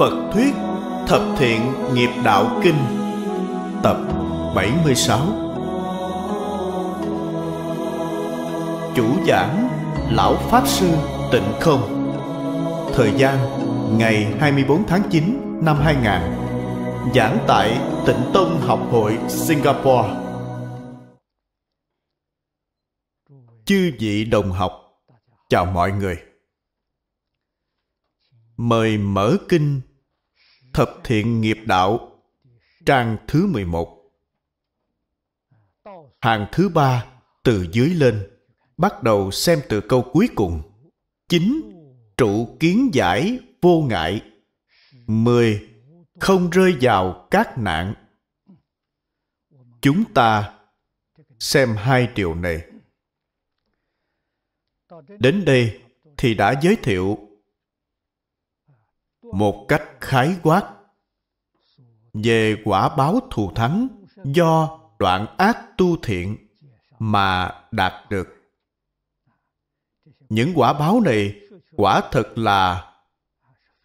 Phật Thuyết Thập Thiện Nghiệp Đạo Kinh Tập 76 Chủ giảng Lão Pháp Sư Tịnh Không Thời gian ngày 24 tháng 9 năm 2000 Giảng tại Tịnh Tông Học hội Singapore Chư vị đồng học Chào mọi người Mời mở kinh Thập thiện nghiệp đạo Trang thứ 11 Hàng thứ ba từ dưới lên bắt đầu xem từ câu cuối cùng. 9. Trụ kiến giải vô ngại. 10. Không rơi vào các nạn. Chúng ta xem hai điều này. Đến đây thì đã giới thiệu một cách khái quát về quả báo thù thắng do đoạn ác tu thiện mà đạt được. Những quả báo này quả thật là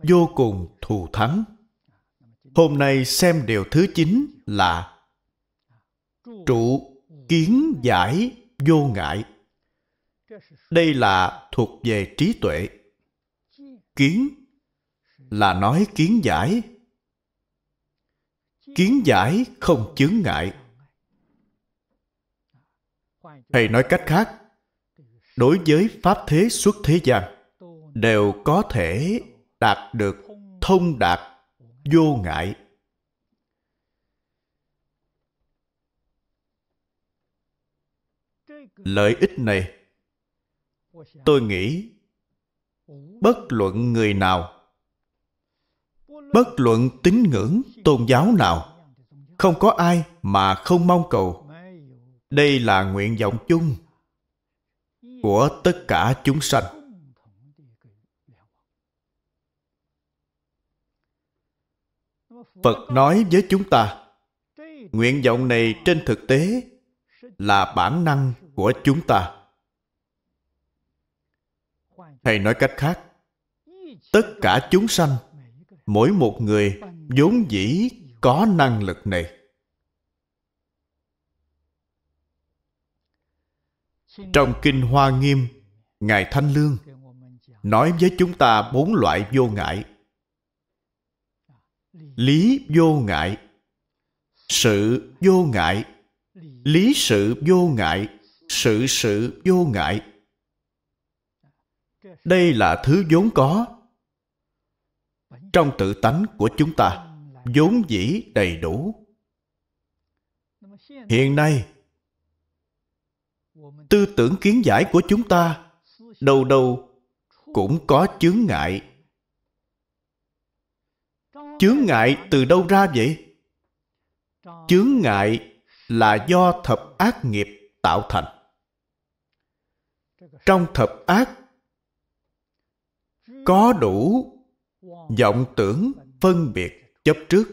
vô cùng thù thắng. Hôm nay xem điều thứ chín là trụ kiến giải vô ngại. Đây là thuộc về trí tuệ. Kiến là nói kiến giải. Kiến giải không chướng ngại. Hay nói cách khác, đối với Pháp thế xuất thế gian, đều có thể đạt được thông đạt vô ngại. Lợi ích này, tôi nghĩ bất luận người nào bất luận tín ngưỡng tôn giáo nào không có ai mà không mong cầu đây là nguyện vọng chung của tất cả chúng sanh phật nói với chúng ta nguyện vọng này trên thực tế là bản năng của chúng ta hay nói cách khác tất cả chúng sanh mỗi một người vốn dĩ có năng lực này trong kinh hoa nghiêm ngài thanh lương nói với chúng ta bốn loại vô ngại lý vô ngại sự vô ngại lý sự vô ngại sự sự vô ngại đây là thứ vốn có trong tự tánh của chúng ta vốn dĩ đầy đủ hiện nay tư tưởng kiến giải của chúng ta đâu đâu cũng có chướng ngại chướng ngại từ đâu ra vậy chướng ngại là do thập ác nghiệp tạo thành trong thập ác có đủ vọng tưởng phân biệt chấp trước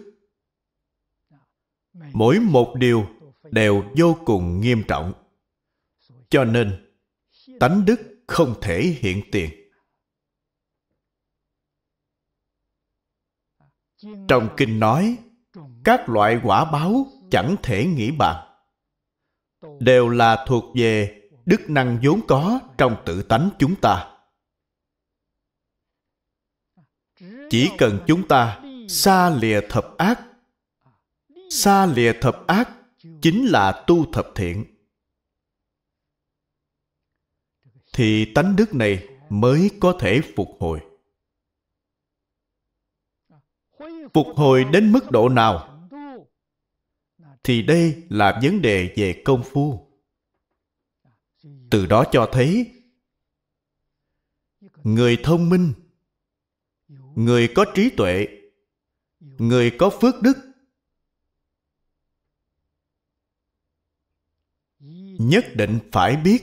mỗi một điều đều vô cùng nghiêm trọng cho nên tánh đức không thể hiện tiền trong kinh nói các loại quả báo chẳng thể nghĩ bàn đều là thuộc về đức năng vốn có trong tự tánh chúng ta chỉ cần chúng ta xa lìa thập ác xa lìa thập ác chính là tu thập thiện thì tánh đức này mới có thể phục hồi phục hồi đến mức độ nào thì đây là vấn đề về công phu từ đó cho thấy người thông minh người có trí tuệ người có phước đức nhất định phải biết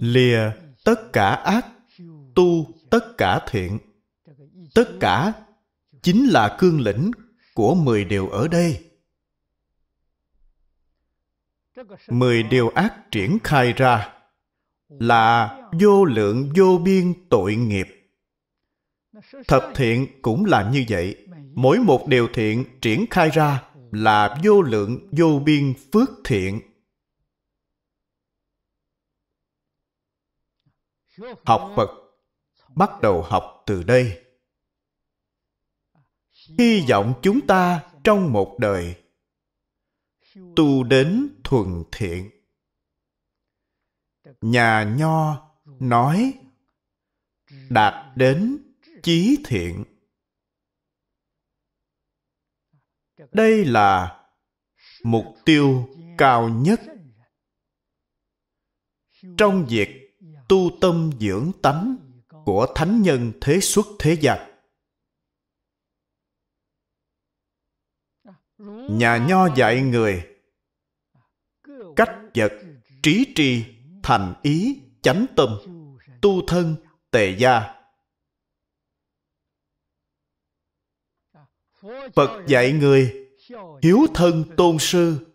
lìa tất cả ác tu tất cả thiện tất cả chính là cương lĩnh của mười điều ở đây mười điều ác triển khai ra là vô lượng vô biên tội nghiệp thập thiện cũng là như vậy mỗi một điều thiện triển khai ra là vô lượng vô biên phước thiện học phật bắt đầu học từ đây hy vọng chúng ta trong một đời tu đến thuần thiện nhà nho nói đạt đến chí thiện đây là mục tiêu cao nhất trong việc tu tâm dưỡng tánh của thánh nhân thế xuất thế gian nhà nho dạy người cách vật trí tri thành ý chánh tâm tu thân tề gia phật dạy người hiếu thân tôn sư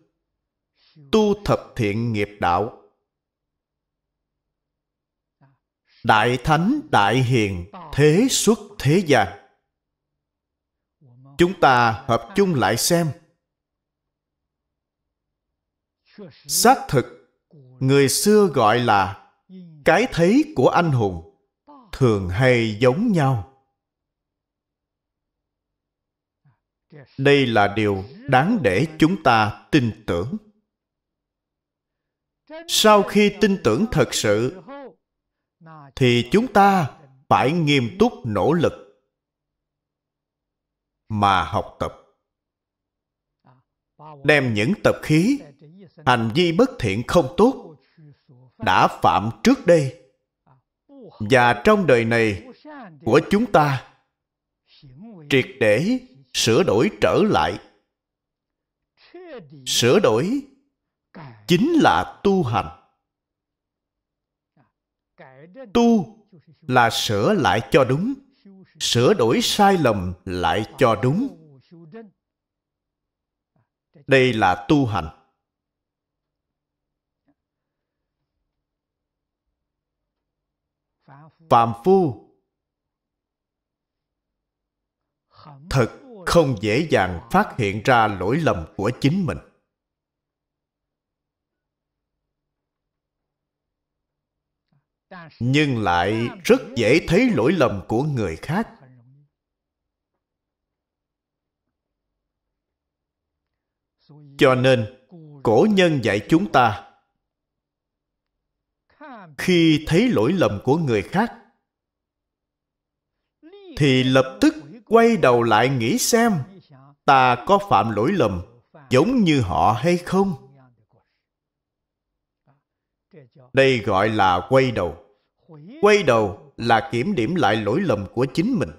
tu thập thiện nghiệp đạo đại thánh đại hiền thế xuất thế gian chúng ta hợp chung lại xem xác thực người xưa gọi là cái thấy của anh hùng thường hay giống nhau đây là điều đáng để chúng ta tin tưởng sau khi tin tưởng thật sự thì chúng ta phải nghiêm túc nỗ lực mà học tập đem những tập khí hành vi bất thiện không tốt đã phạm trước đây và trong đời này của chúng ta triệt để sửa đổi trở lại sửa đổi chính là tu hành tu là sửa lại cho đúng sửa đổi sai lầm lại cho đúng đây là tu hành phàm phu thật không dễ dàng phát hiện ra lỗi lầm của chính mình nhưng lại rất dễ thấy lỗi lầm của người khác cho nên cổ nhân dạy chúng ta khi thấy lỗi lầm của người khác thì lập tức quay đầu lại nghĩ xem ta có phạm lỗi lầm giống như họ hay không đây gọi là quay đầu quay đầu là kiểm điểm lại lỗi lầm của chính mình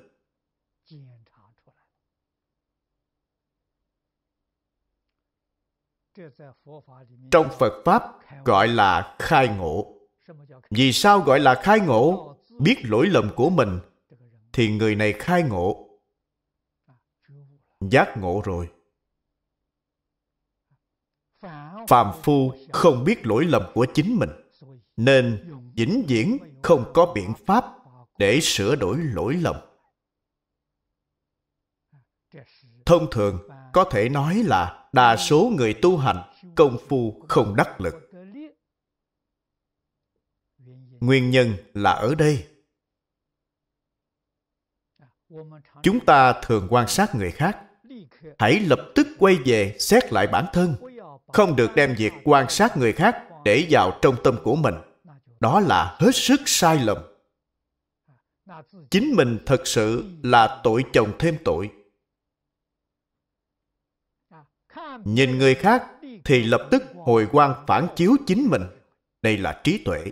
trong phật pháp gọi là khai ngộ vì sao gọi là khai ngộ biết lỗi lầm của mình thì người này khai ngộ giác ngộ rồi phàm phu không biết lỗi lầm của chính mình nên vĩnh viễn không có biện pháp để sửa đổi lỗi lầm thông thường có thể nói là đa số người tu hành công phu không đắc lực nguyên nhân là ở đây chúng ta thường quan sát người khác hãy lập tức quay về xét lại bản thân không được đem việc quan sát người khác để vào trong tâm của mình đó là hết sức sai lầm chính mình thật sự là tội chồng thêm tội nhìn người khác thì lập tức hồi quan phản chiếu chính mình đây là trí tuệ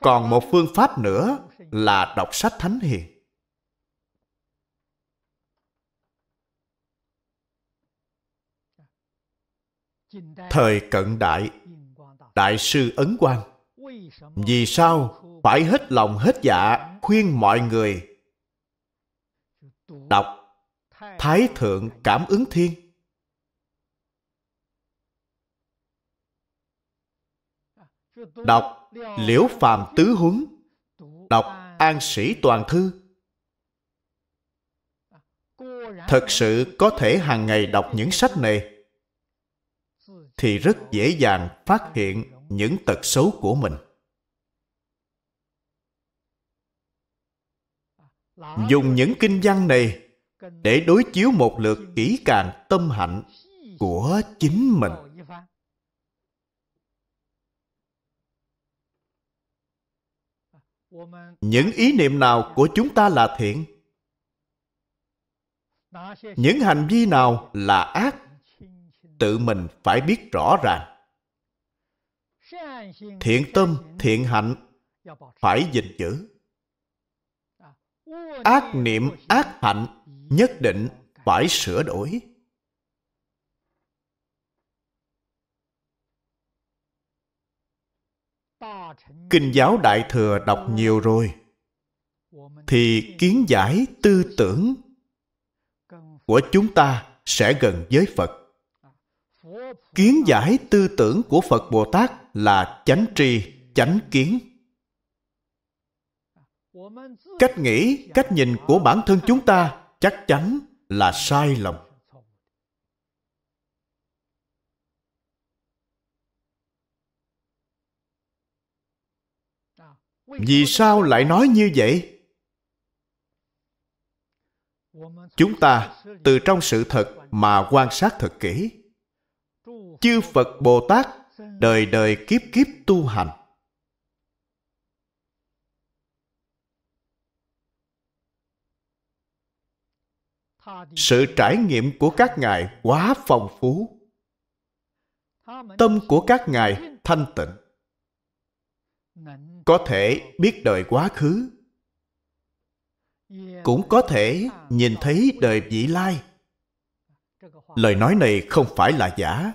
còn một phương pháp nữa là đọc sách thánh hiền thời cận đại đại sư ấn quang vì sao phải hết lòng hết dạ khuyên mọi người đọc thái thượng cảm ứng thiên đọc liễu phàm tứ huấn đọc an sĩ toàn thư thật sự có thể hàng ngày đọc những sách này thì rất dễ dàng phát hiện những tật xấu của mình dùng những kinh văn này để đối chiếu một lượt kỹ càng tâm hạnh của chính mình những ý niệm nào của chúng ta là thiện những hành vi nào là ác tự mình phải biết rõ ràng thiện tâm thiện hạnh phải gìn giữ ác niệm ác hạnh nhất định phải sửa đổi Kinh giáo Đại Thừa đọc nhiều rồi, thì kiến giải tư tưởng của chúng ta sẽ gần với Phật. Kiến giải tư tưởng của Phật Bồ Tát là chánh tri, chánh kiến. Cách nghĩ, cách nhìn của bản thân chúng ta chắc chắn là sai lầm. vì sao lại nói như vậy chúng ta từ trong sự thật mà quan sát thật kỹ chư phật bồ tát đời đời kiếp kiếp tu hành sự trải nghiệm của các ngài quá phong phú tâm của các ngài thanh tịnh có thể biết đời quá khứ cũng có thể nhìn thấy đời vị lai lời nói này không phải là giả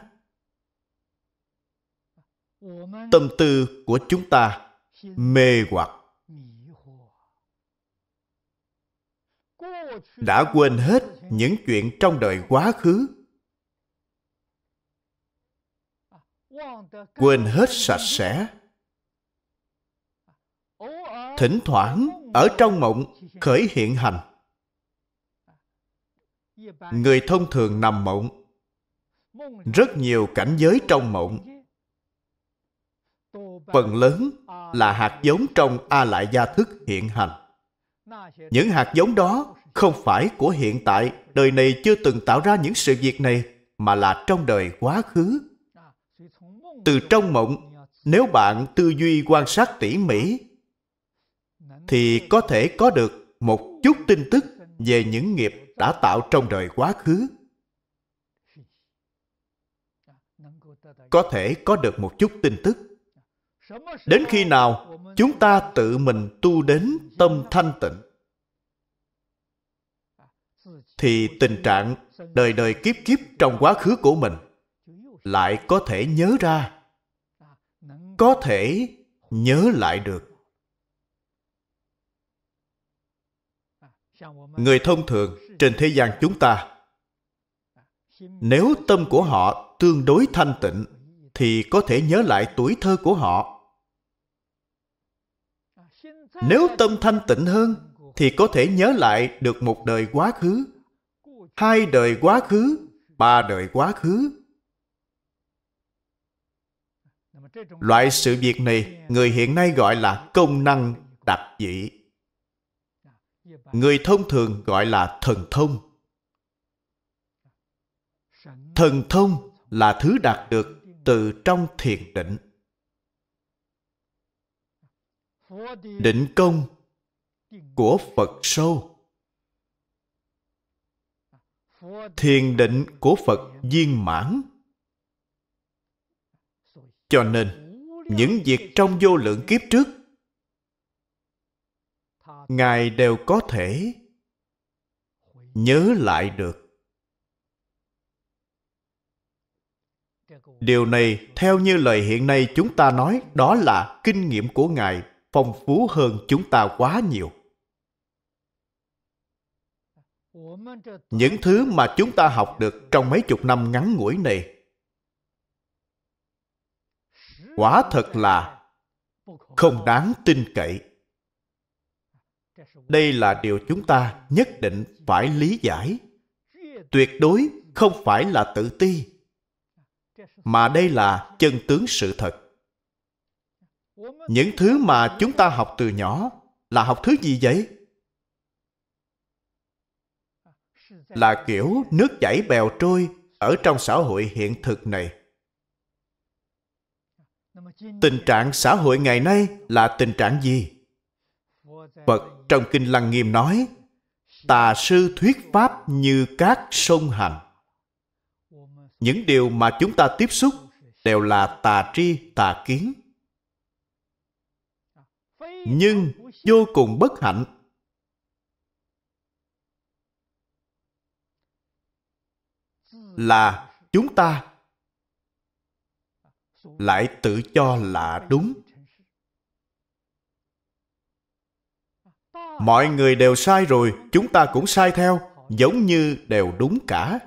tâm tư của chúng ta mê hoặc đã quên hết những chuyện trong đời quá khứ quên hết sạch sẽ thỉnh thoảng ở trong mộng khởi hiện hành người thông thường nằm mộng rất nhiều cảnh giới trong mộng phần lớn là hạt giống trong a lại gia thức hiện hành những hạt giống đó không phải của hiện tại đời này chưa từng tạo ra những sự việc này mà là trong đời quá khứ từ trong mộng nếu bạn tư duy quan sát tỉ mỉ thì có thể có được một chút tin tức về những nghiệp đã tạo trong đời quá khứ. Có thể có được một chút tin tức. Đến khi nào chúng ta tự mình tu đến tâm thanh tịnh, thì tình trạng đời đời kiếp kiếp trong quá khứ của mình lại có thể nhớ ra, có thể nhớ lại được. người thông thường trên thế gian chúng ta nếu tâm của họ tương đối thanh tịnh thì có thể nhớ lại tuổi thơ của họ nếu tâm thanh tịnh hơn thì có thể nhớ lại được một đời quá khứ hai đời quá khứ ba đời quá khứ loại sự việc này người hiện nay gọi là công năng đặc dị người thông thường gọi là thần thông thần thông là thứ đạt được từ trong thiền định định công của phật sâu thiền định của phật viên mãn cho nên những việc trong vô lượng kiếp trước ngài đều có thể nhớ lại được điều này theo như lời hiện nay chúng ta nói đó là kinh nghiệm của ngài phong phú hơn chúng ta quá nhiều những thứ mà chúng ta học được trong mấy chục năm ngắn ngủi này quả thật là không đáng tin cậy đây là điều chúng ta nhất định phải lý giải tuyệt đối không phải là tự ti mà đây là chân tướng sự thật những thứ mà chúng ta học từ nhỏ là học thứ gì vậy là kiểu nước chảy bèo trôi ở trong xã hội hiện thực này tình trạng xã hội ngày nay là tình trạng gì phật trong Kinh Lăng Nghiêm nói, tà sư thuyết pháp như các sông hành. Những điều mà chúng ta tiếp xúc đều là tà tri, tà kiến. Nhưng vô cùng bất hạnh. Là chúng ta lại tự cho là đúng mọi người đều sai rồi chúng ta cũng sai theo giống như đều đúng cả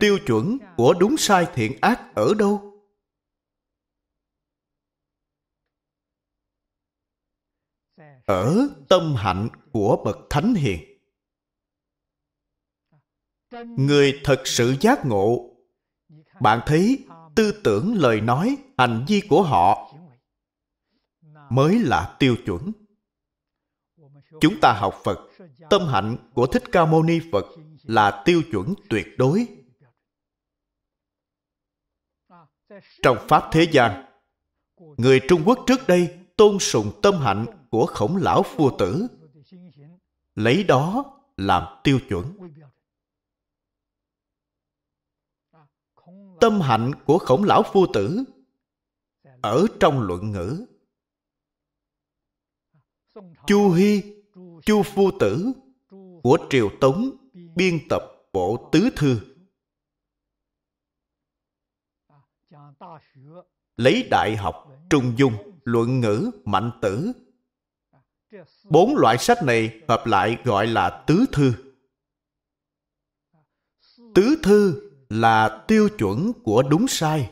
tiêu chuẩn của đúng sai thiện ác ở đâu ở tâm hạnh của bậc thánh hiền người thật sự giác ngộ bạn thấy tư tưởng lời nói hành vi của họ mới là tiêu chuẩn chúng ta học phật tâm hạnh của thích ca mâu ni phật là tiêu chuẩn tuyệt đối trong pháp thế gian người trung quốc trước đây tôn sùng tâm hạnh của khổng lão phu tử lấy đó làm tiêu chuẩn tâm hạnh của khổng lão phu tử ở trong luận ngữ chu hy chu phu tử của triều tống biên tập bộ tứ thư lấy đại học trung dung luận ngữ mạnh tử bốn loại sách này hợp lại gọi là tứ thư tứ thư là tiêu chuẩn của đúng sai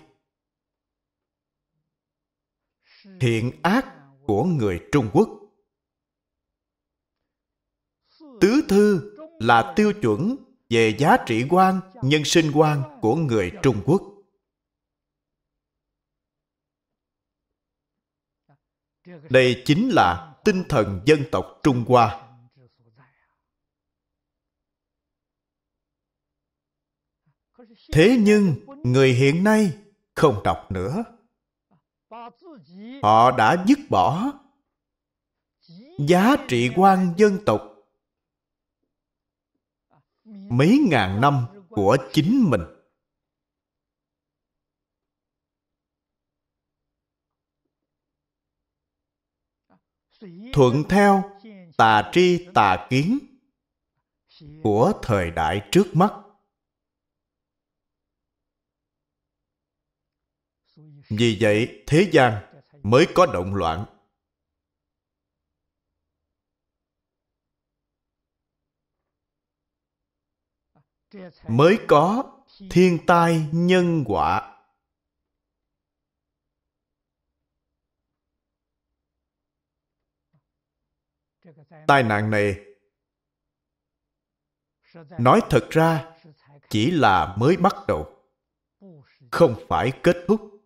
thiện ác của người trung quốc tứ thư là tiêu chuẩn về giá trị quan nhân sinh quan của người trung quốc đây chính là tinh thần dân tộc trung hoa Thế nhưng, người hiện nay không đọc nữa. Họ đã dứt bỏ giá trị quan dân tộc mấy ngàn năm của chính mình. Thuận theo tà tri tà kiến của thời đại trước mắt. Vì vậy, thế gian mới có động loạn. Mới có thiên tai nhân quả. Tai nạn này nói thật ra chỉ là mới bắt đầu, không phải kết thúc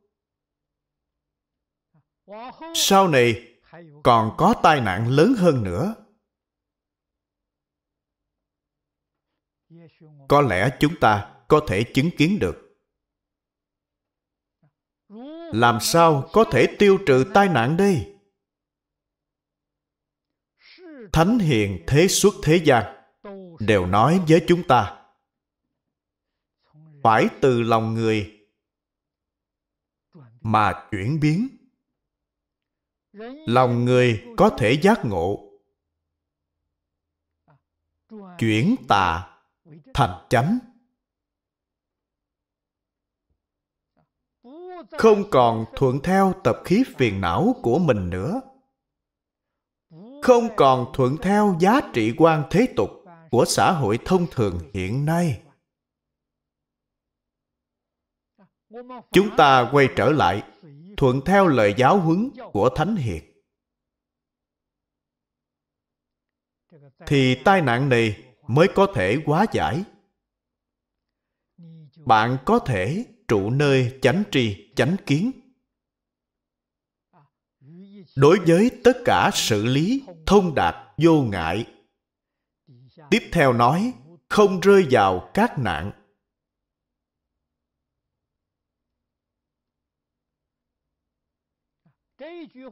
sau này còn có tai nạn lớn hơn nữa có lẽ chúng ta có thể chứng kiến được làm sao có thể tiêu trừ tai nạn đây thánh hiền thế xuất thế gian đều nói với chúng ta phải từ lòng người mà chuyển biến lòng người có thể giác ngộ chuyển tà thành chánh không còn thuận theo tập khí phiền não của mình nữa không còn thuận theo giá trị quan thế tục của xã hội thông thường hiện nay chúng ta quay trở lại thuận theo lời giáo huấn của Thánh Hiệt. Thì tai nạn này mới có thể hóa giải. Bạn có thể trụ nơi chánh tri, chánh kiến. Đối với tất cả sự lý thông đạt vô ngại. Tiếp theo nói, không rơi vào các nạn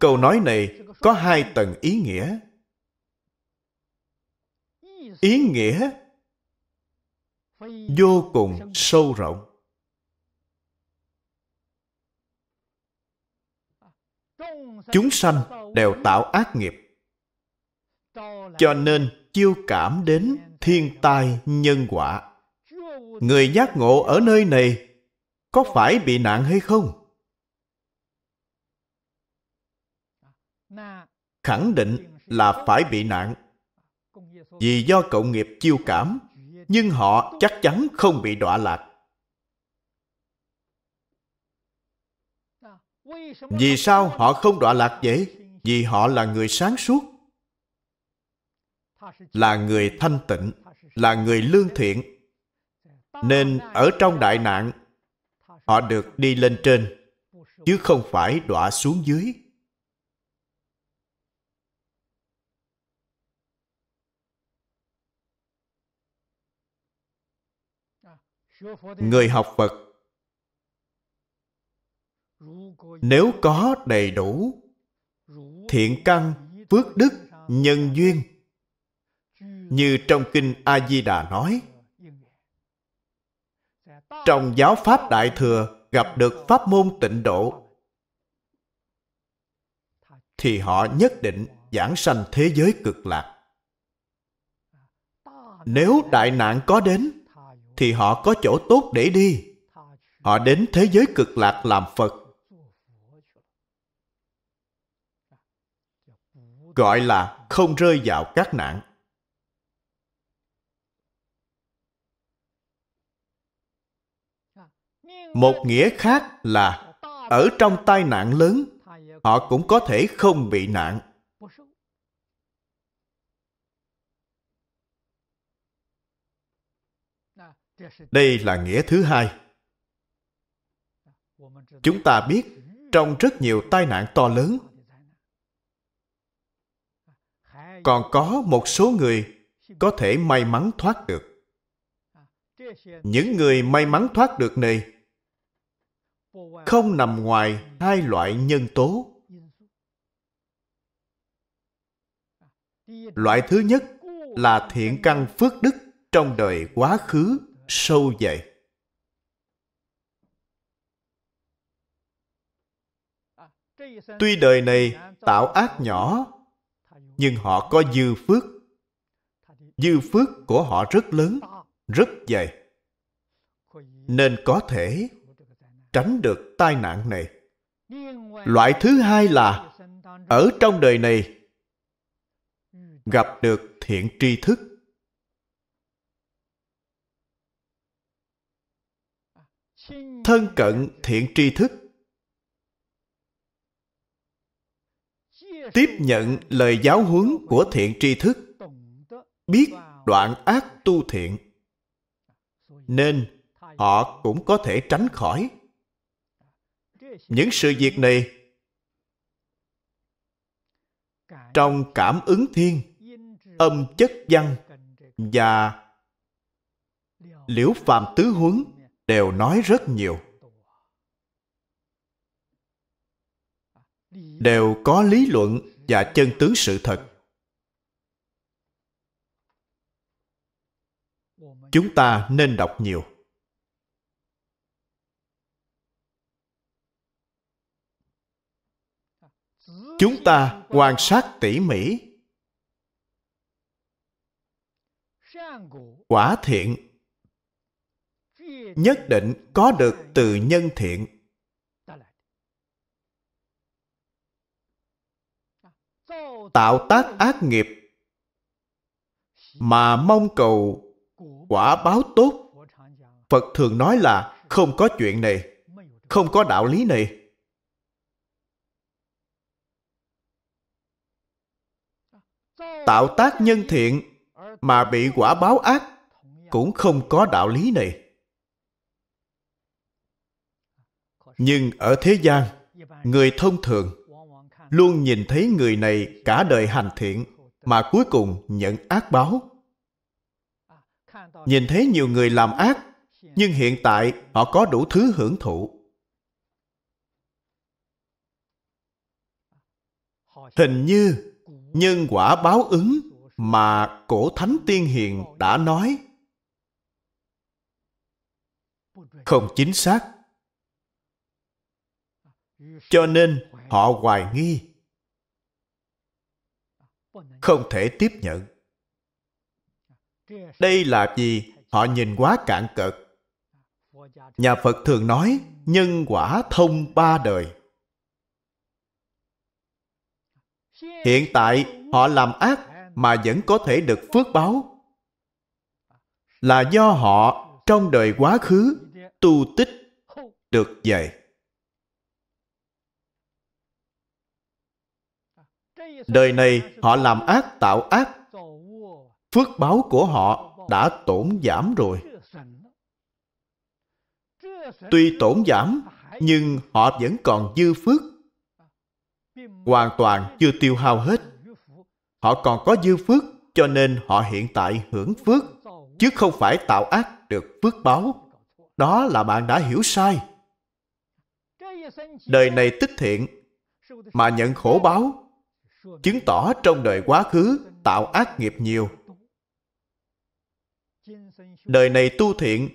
Câu nói này có hai tầng ý nghĩa. Ý nghĩa vô cùng sâu rộng. Chúng sanh đều tạo ác nghiệp. Cho nên chiêu cảm đến thiên tai nhân quả. Người giác ngộ ở nơi này có phải bị nạn hay không? khẳng định là phải bị nạn. Vì do cộng nghiệp chiêu cảm, nhưng họ chắc chắn không bị đọa lạc. Vì sao họ không đọa lạc vậy? Vì họ là người sáng suốt, là người thanh tịnh, là người lương thiện. Nên ở trong đại nạn, họ được đi lên trên, chứ không phải đọa xuống dưới. người học phật nếu có đầy đủ thiện căn phước đức nhân duyên như trong kinh a di đà nói trong giáo pháp đại thừa gặp được pháp môn tịnh độ thì họ nhất định giảng sanh thế giới cực lạc nếu đại nạn có đến thì họ có chỗ tốt để đi. Họ đến thế giới cực lạc làm Phật. Gọi là không rơi vào các nạn. Một nghĩa khác là ở trong tai nạn lớn, họ cũng có thể không bị nạn. đây là nghĩa thứ hai chúng ta biết trong rất nhiều tai nạn to lớn còn có một số người có thể may mắn thoát được những người may mắn thoát được này không nằm ngoài hai loại nhân tố loại thứ nhất là thiện căn phước đức trong đời quá khứ sâu vậy tuy đời này tạo ác nhỏ nhưng họ có dư phước dư phước của họ rất lớn rất dày nên có thể tránh được tai nạn này loại thứ hai là ở trong đời này gặp được thiện tri thức thân cận thiện tri thức tiếp nhận lời giáo huấn của thiện tri thức biết đoạn ác tu thiện nên họ cũng có thể tránh khỏi những sự việc này trong cảm ứng thiên âm chất văn và liễu phàm tứ huấn đều nói rất nhiều đều có lý luận và chân tướng sự thật chúng ta nên đọc nhiều chúng ta quan sát tỉ mỉ quả thiện nhất định có được từ nhân thiện tạo tác ác nghiệp mà mong cầu quả báo tốt phật thường nói là không có chuyện này không có đạo lý này tạo tác nhân thiện mà bị quả báo ác cũng không có đạo lý này nhưng ở thế gian người thông thường luôn nhìn thấy người này cả đời hành thiện mà cuối cùng nhận ác báo nhìn thấy nhiều người làm ác nhưng hiện tại họ có đủ thứ hưởng thụ hình như nhân quả báo ứng mà cổ thánh tiên hiền đã nói không chính xác cho nên họ hoài nghi không thể tiếp nhận đây là gì họ nhìn quá cạn cực. nhà phật thường nói nhân quả thông ba đời hiện tại họ làm ác mà vẫn có thể được phước báo là do họ trong đời quá khứ tu tích được dạy đời này họ làm ác tạo ác phước báo của họ đã tổn giảm rồi tuy tổn giảm nhưng họ vẫn còn dư phước hoàn toàn chưa tiêu hao hết họ còn có dư phước cho nên họ hiện tại hưởng phước chứ không phải tạo ác được phước báo đó là bạn đã hiểu sai đời này tích thiện mà nhận khổ báo chứng tỏ trong đời quá khứ tạo ác nghiệp nhiều đời này tu thiện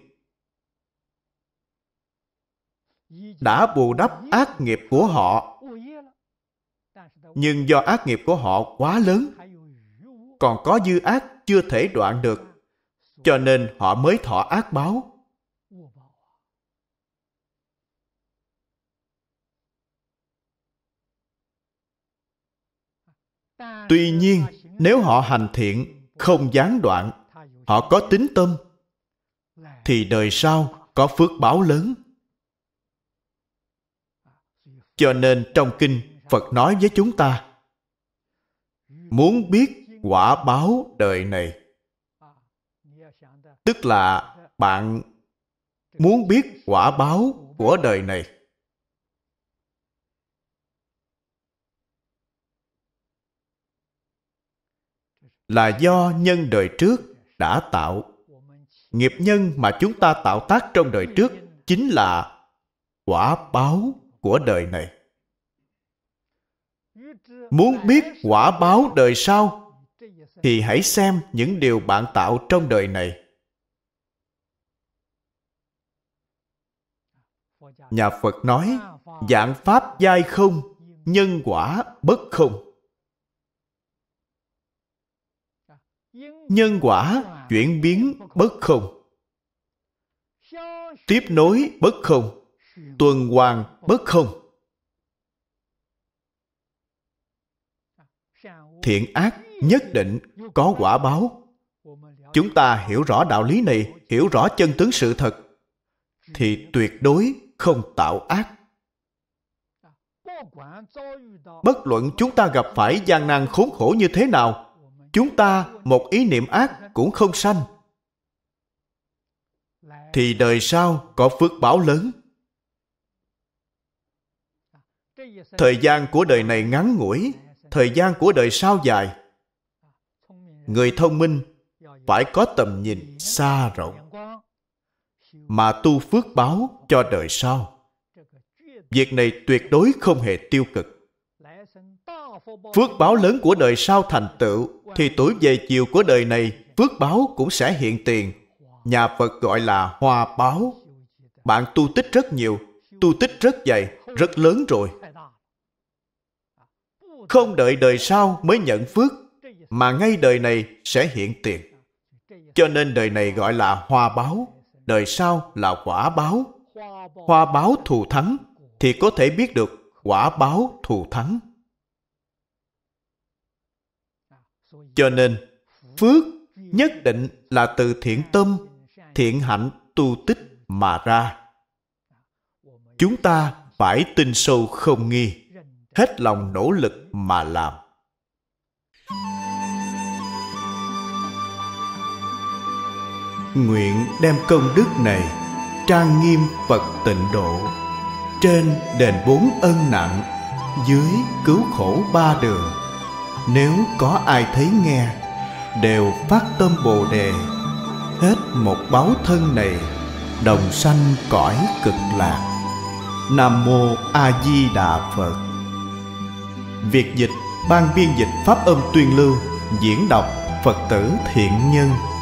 đã bù đắp ác nghiệp của họ nhưng do ác nghiệp của họ quá lớn còn có dư ác chưa thể đoạn được cho nên họ mới thọ ác báo Tuy nhiên, nếu họ hành thiện, không gián đoạn, họ có tính tâm, thì đời sau có phước báo lớn. Cho nên trong kinh, Phật nói với chúng ta, muốn biết quả báo đời này, tức là bạn muốn biết quả báo của đời này là do nhân đời trước đã tạo. Nghiệp nhân mà chúng ta tạo tác trong đời trước chính là quả báo của đời này. Muốn biết quả báo đời sau thì hãy xem những điều bạn tạo trong đời này. Nhà Phật nói, dạng pháp giai không, nhân quả bất không. nhân quả chuyển biến bất không tiếp nối bất không tuần hoàn bất không thiện ác nhất định có quả báo chúng ta hiểu rõ đạo lý này hiểu rõ chân tướng sự thật thì tuyệt đối không tạo ác bất luận chúng ta gặp phải gian nan khốn khổ như thế nào chúng ta một ý niệm ác cũng không sanh thì đời sau có phước báo lớn thời gian của đời này ngắn ngủi thời gian của đời sau dài người thông minh phải có tầm nhìn xa rộng mà tu phước báo cho đời sau việc này tuyệt đối không hề tiêu cực phước báo lớn của đời sau thành tựu thì tuổi về chiều của đời này phước báo cũng sẽ hiện tiền. Nhà Phật gọi là hoa báo. Bạn tu tích rất nhiều, tu tích rất dày, rất lớn rồi. Không đợi đời sau mới nhận phước, mà ngay đời này sẽ hiện tiền. Cho nên đời này gọi là hoa báo, đời sau là quả báo. Hoa báo thù thắng thì có thể biết được quả báo thù thắng. Cho nên, phước nhất định là từ thiện tâm, thiện hạnh tu tích mà ra. Chúng ta phải tin sâu không nghi, hết lòng nỗ lực mà làm. Nguyện đem công đức này trang nghiêm Phật tịnh độ trên đền bốn ân nặng dưới cứu khổ ba đường nếu có ai thấy nghe đều phát tâm bồ đề hết một báo thân này đồng sanh cõi cực lạc nam mô a di đà phật việc dịch ban biên dịch pháp âm tuyên lưu diễn đọc phật tử thiện nhân